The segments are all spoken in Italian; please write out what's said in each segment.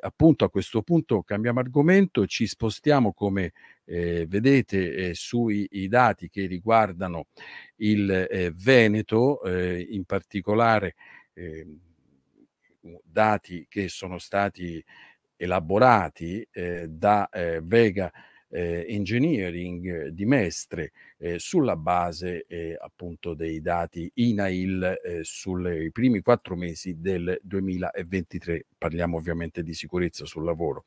appunto a questo punto cambiamo argomento, ci spostiamo come eh, vedete eh, sui dati che riguardano il eh, Veneto, eh, in particolare ehm, dati che sono stati elaborati eh, da eh, Vega eh, engineering eh, di Mestre eh, sulla base eh, appunto dei dati INAIL eh, sui primi quattro mesi del 2023. Parliamo ovviamente di sicurezza sul lavoro.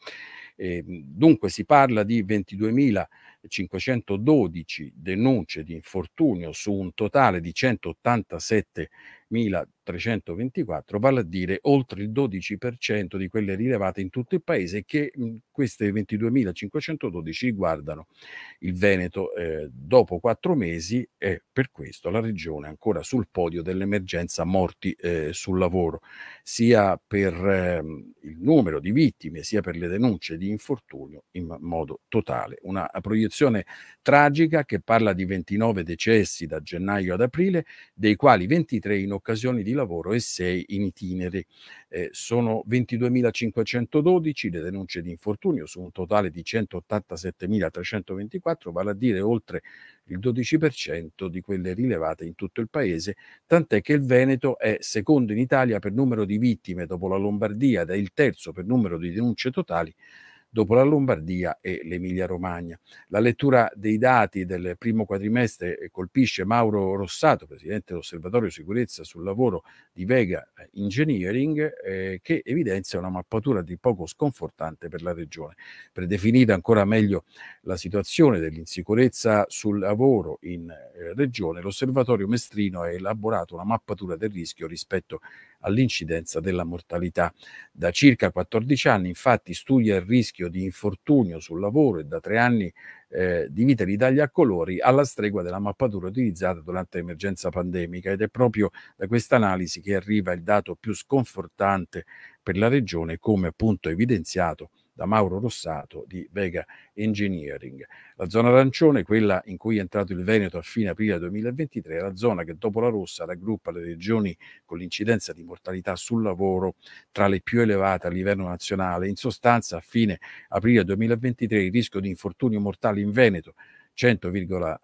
Ehm, dunque si parla di 22.512 denunce di infortunio su un totale di 187.000 324, vale a dire oltre il 12% di quelle rilevate in tutto il paese che mhmm, queste 22.512 riguardano il Veneto eh, dopo quattro mesi e per questo la regione ancora sul podio dell'emergenza morti eh, sul lavoro, sia per eh, il numero di vittime sia per le denunce di infortunio in modo totale. Una proiezione tragica che parla di 29 decessi da gennaio ad aprile, dei quali 23 in occasione di di lavoro e 6 in itineri. Eh, sono 22.512 le denunce di infortunio su un totale di 187.324, vale a dire oltre il 12% di quelle rilevate in tutto il paese, tant'è che il Veneto è secondo in Italia per numero di vittime dopo la Lombardia ed è il terzo per numero di denunce totali dopo la Lombardia e l'Emilia Romagna. La lettura dei dati del primo quadrimestre eh, colpisce Mauro Rossato, presidente dell'Osservatorio Sicurezza sul Lavoro di Vega eh, Engineering, eh, che evidenzia una mappatura di poco sconfortante per la regione. Per definire ancora meglio la situazione dell'insicurezza sul lavoro in eh, regione, l'Osservatorio Mestrino ha elaborato una mappatura del rischio rispetto all'incidenza della mortalità. Da circa 14 anni infatti studia il rischio di infortunio sul lavoro e da tre anni eh, di vita l'Italia a colori alla stregua della mappatura utilizzata durante l'emergenza pandemica ed è proprio da questa analisi che arriva il dato più sconfortante per la regione come appunto evidenziato da Mauro Rossato di Vega Engineering. La zona arancione, quella in cui è entrato il Veneto a fine aprile 2023, è la zona che dopo la rossa raggruppa le regioni con l'incidenza di mortalità sul lavoro tra le più elevate a livello nazionale. In sostanza, a fine aprile 2023 il rischio di infortunio mortale in Veneto 100,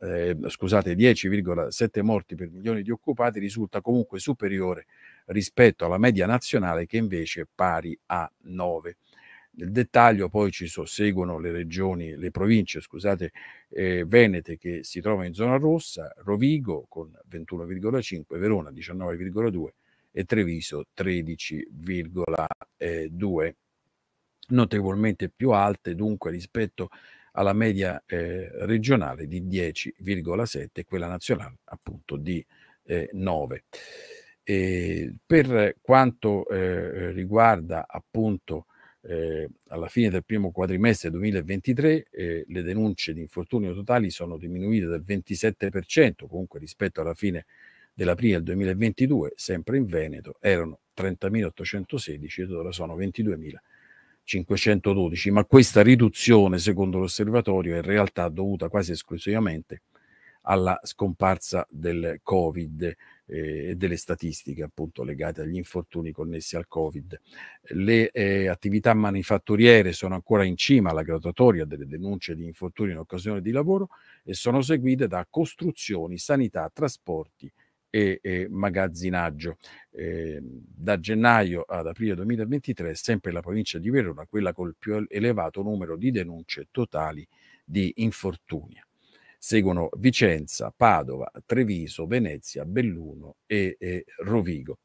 eh, scusate, 10,7 morti per milioni di occupati risulta comunque superiore rispetto alla media nazionale che invece è pari a 9. Nel dettaglio poi ci so, seguono le regioni, le province, scusate, eh, venete che si trova in zona rossa, Rovigo con 21,5, Verona 19,2 e Treviso 13,2. Notevolmente più alte dunque rispetto alla media eh, regionale di 10,7 e quella nazionale appunto di eh, 9. E per quanto eh, riguarda appunto eh, alla fine del primo quadrimestre 2023 eh, le denunce di infortunio totali sono diminuite del 27%, comunque rispetto alla fine dell'aprile 2022, sempre in Veneto, erano 30.816 ed ora sono 22.512, ma questa riduzione, secondo l'osservatorio, è in realtà dovuta quasi esclusivamente alla scomparsa del Covid eh, e delle statistiche appunto legate agli infortuni connessi al Covid. Le eh, attività manifatturiere sono ancora in cima alla graduatoria delle denunce di infortuni in occasione di lavoro e sono seguite da costruzioni, sanità, trasporti e, e magazzinaggio. Eh, da gennaio ad aprile 2023, sempre la provincia di Verona, quella col più elevato numero di denunce totali di infortuni seguono Vicenza, Padova, Treviso, Venezia, Belluno e, e Rovigo.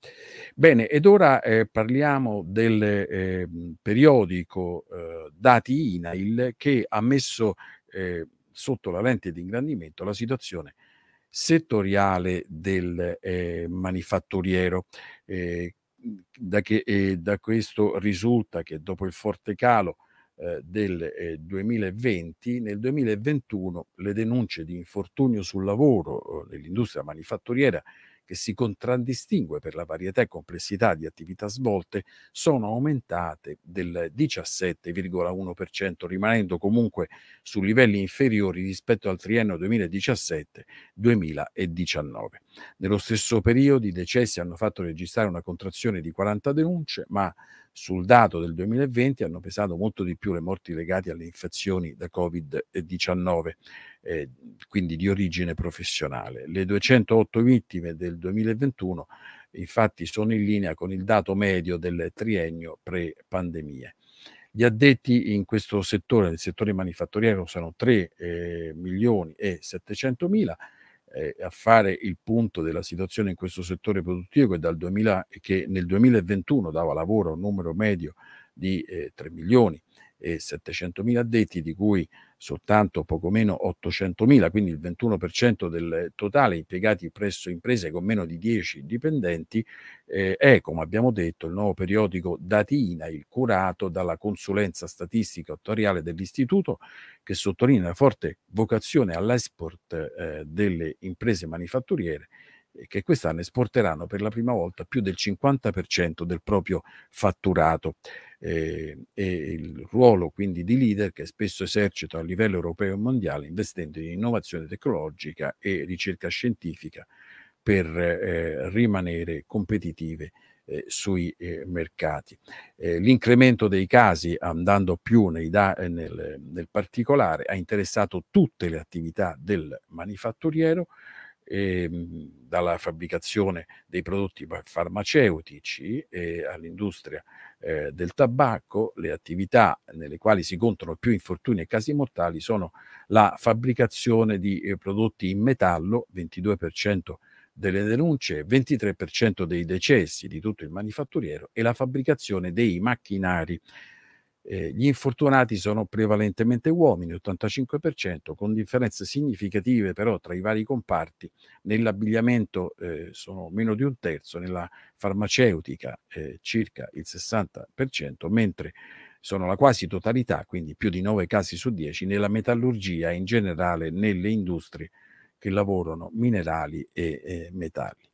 Bene, ed ora eh, parliamo del eh, periodico eh, Dati INAIL che ha messo eh, sotto la lente di ingrandimento la situazione settoriale del eh, manifatturiero. Eh, da, che, da questo risulta che dopo il forte calo eh, del eh, 2020, nel 2021 le denunce di infortunio sul lavoro eh, nell'industria manifatturiera che si contraddistingue per la varietà e complessità di attività svolte, sono aumentate del 17,1%, rimanendo comunque su livelli inferiori rispetto al triennio 2017-2019. Nello stesso periodo i decessi hanno fatto registrare una contrazione di 40 denunce, ma sul dato del 2020 hanno pesato molto di più le morti legate alle infezioni da Covid-19. Eh, quindi di origine professionale. Le 208 vittime del 2021 infatti sono in linea con il dato medio del triennio pre-pandemia. Gli addetti in questo settore, nel settore manifatturiero, sono 3 eh, milioni e 700 mila. Eh, a fare il punto della situazione in questo settore produttivo che, 2000, che nel 2021 dava lavoro a un numero medio di eh, 3 milioni e 700 mila addetti, di cui soltanto poco meno 800 mila, quindi il 21% del totale impiegati presso imprese con meno di 10 dipendenti, eh, è, come abbiamo detto, il nuovo periodico Datina, il curato dalla consulenza statistica attoriale dell'Istituto, che sottolinea la forte vocazione all'export eh, delle imprese manifatturiere che quest'anno esporteranno per la prima volta più del 50% del proprio fatturato. Eh, e il ruolo quindi di leader che spesso esercita a livello europeo e mondiale investendo in innovazione tecnologica e ricerca scientifica per eh, rimanere competitive eh, sui eh, mercati. Eh, l'incremento dei casi, andando più nei da, eh, nel, nel particolare, ha interessato tutte le attività del manifatturiero, eh, dalla fabbricazione dei prodotti farmaceutici eh, all'industria eh, del tabacco, le attività nelle quali si contano più infortuni e casi mortali sono la fabbricazione di eh, prodotti in metallo, 22% delle denunce, 23% dei decessi di tutto il manifatturiero e la fabbricazione dei macchinari eh, gli infortunati sono prevalentemente uomini, 85%, con differenze significative però tra i vari comparti. Nell'abbigliamento eh, sono meno di un terzo, nella farmaceutica eh, circa il 60%, mentre sono la quasi totalità, quindi più di 9 casi su 10, nella metallurgia e in generale nelle industrie che lavorano minerali e eh, metalli.